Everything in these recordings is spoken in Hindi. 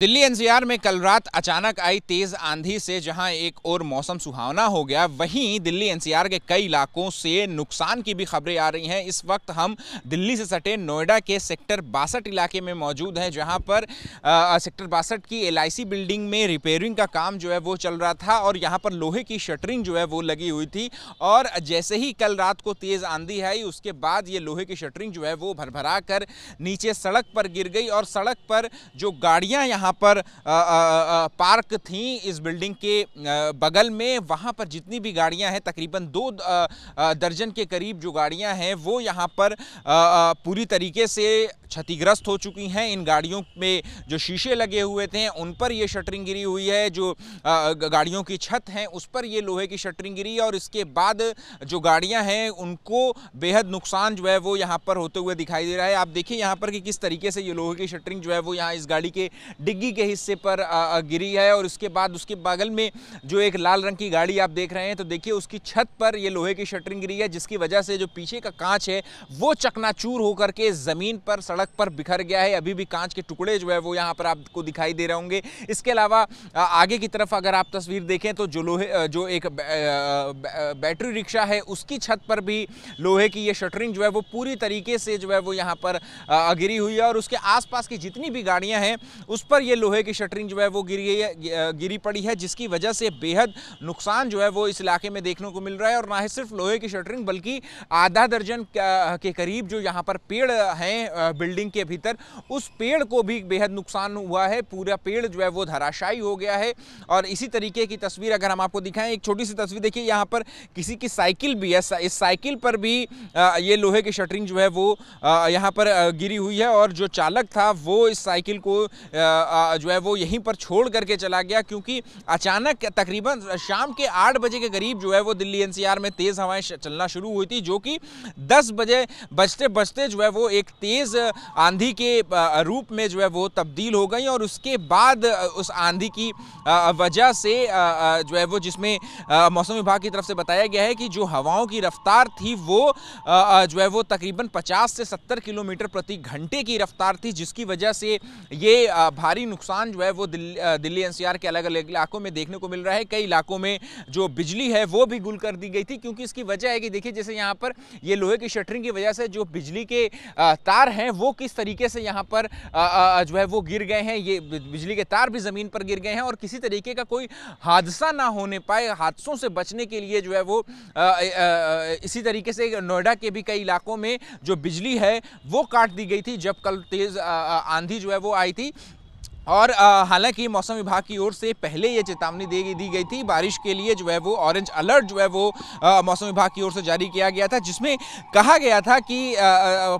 दिल्ली एनसीआर में कल रात अचानक आई तेज आंधी से जहां एक और मौसम सुहावना हो गया वहीं दिल्ली एनसीआर के कई इलाकों से नुकसान की भी खबरें आ रही हैं इस वक्त हम दिल्ली से सटे नोएडा के सेक्टर बासठ इलाके में मौजूद हैं जहां पर आ, सेक्टर बासठ की एलआईसी बिल्डिंग में रिपेयरिंग का काम जो है वो चल रहा था और यहाँ पर लोहे की शटरिंग जो है वो लगी हुई थी और जैसे ही कल रात को तेज़ आंधी आई उसके बाद ये लोहे की शटरिंग जो है वो भरभरा कर नीचे सड़क पर गिर गई और सड़क पर जो गाड़ियाँ यहाँ यहाँ पर पार्क थी इस बिल्डिंग के बगल में वहाँ पर जितनी भी गाड़ियाँ हैं तकरीबन दो दर्जन के करीब जो गाड़ियाँ हैं वो यहाँ पर पूरी तरीके से क्षतिग्रस्त हो चुकी हैं इन गाड़ियों में जो शीशे लगे हुए थे उन पर ये शटरिंग गिरी हुई है जो गाड़ियों की छत हैं उस पर ये लोहे की शटरिंग गिरी और इसके बाद जो गाड़ियाँ हैं उनको बेहद नुकसान जो है वो यहाँ पर होते हुए दिखाई दे रहा है आप देखिए यहाँ पर कि किस तरीके से ये लोहे की शटरिंग जो है वो यहाँ इस गाड़ी के डिग्गी के हिस्से पर गिरी है और उसके बाद उसके बगल में जो एक लाल रंग की गाड़ी आप देख रहे हैं तो देखिए उसकी छत पर ये लोहे की शटरिंग गिरी है जिसकी वजह से जो पीछे का कांच है वो चकनाचूर होकर के ज़मीन पर सड़क सड़क पर बिखर गया है अभी भी कांच के टुकड़े जो है वो यहाँ पर आपको दिखाई दे रहे होंगे इसके अलावा आगे की तरफ अगर आप तस्वीर देखें तो जो लोहे जो एक बैटरी रिक्शा है उसकी छत पर भी लोहे की ये शटरिंग जो है वो पूरी तरीके से जो है वो यहाँ पर गिरी हुई है और उसके आसपास की जितनी भी गाड़ियाँ हैं उस पर ये लोहे की शटरिंग जो है वो गिरी गिरी पड़ी है जिसकी वजह से बेहद नुकसान जो है वो इस इलाके में देखने को मिल रहा है और ना ही सिर्फ लोहे की शटरिंग बल्कि आधा दर्जन के करीब जो यहाँ पर पेड़ हैं बिल्डिंग बिल्डिंग के भीतर उस पेड़ को भी बेहद नुकसान हुआ है पूरा पेड़ जो है वो धराशायी हो गया है और इसी तरीके की तस्वीर अगर हम आपको दिखाएं एक छोटी सी तस्वीर देखिए यहाँ पर किसी की साइकिल भी है इस साइकिल पर भी ये लोहे की शटरिंग जो है वो यहाँ पर गिरी हुई है और जो चालक था वो इस साइकिल को जो है वो यहीं पर छोड़ करके चला गया क्योंकि अचानक तकरीबन शाम के आठ बजे के करीब जो है वो दिल्ली एनसीआर में तेज़ हवाएं चलना शुरू हुई थी जो कि दस बजे बजते बजते जो है वो एक तेज़ आंधी के रूप में जो है वो तब्दील हो गई और उसके बाद उस आंधी की वजह से जो है वो जिसमें मौसम विभाग की तरफ से बताया गया है कि जो हवाओं की रफ्तार थी वो जो है वो तकरीबन 50 से 70 किलोमीटर प्रति घंटे की रफ्तार थी जिसकी वजह से ये भारी नुकसान जो है वो दिल्ली एनसीआर के अलग अलग इलाकों में देखने को मिल रहा है कई इलाकों में जो बिजली है वो भी गुल कर दी गई थी क्योंकि इसकी वजह है कि देखिए जैसे यहाँ पर ये लोहे की शटरिंग की वजह से जो बिजली के तार हैं वो वो किस तरीके से यहाँ पर जो है वो गिर गए हैं ये बिजली के तार भी ज़मीन पर गिर गए हैं और किसी तरीके का कोई हादसा ना होने पाए हादसों से बचने के लिए जो है वो इसी तरीके से नोएडा के भी कई इलाकों में जो बिजली है वो काट दी गई थी जब कल तेज़ आंधी जो है वो आई थी और हालांकि मौसम विभाग की ओर से पहले ये चेतावनी दे दी गई थी बारिश के लिए जो है वो ऑरेंज अलर्ट जो है वो आ, मौसम विभाग की ओर से जारी किया गया था जिसमें कहा गया था कि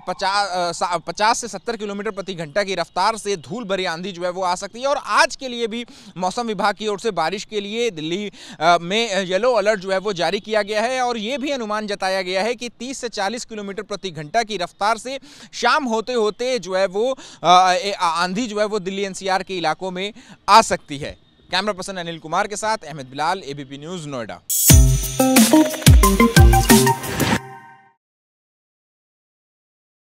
पचास पचास से सत्तर किलोमीटर प्रति घंटा की रफ्तार से धूल भरी आंधी जो है वो आ सकती है और आज के लिए भी मौसम विभाग की ओर से बारिश के लिए दिल्ली आ, में येलो अलर्ट जो है वो जारी किया गया है और ये भी अनुमान जताया गया है कि तीस से चालीस किलोमीटर प्रति घंटा की रफ्तार से शाम होते होते जो है वो आंधी जो है वो दिल्ली एन बिहार के इलाकों में आ सकती है कैमरा पर्सन अनिल कुमार के साथ अहमद बिलाल एबीपी न्यूज़ नोएडा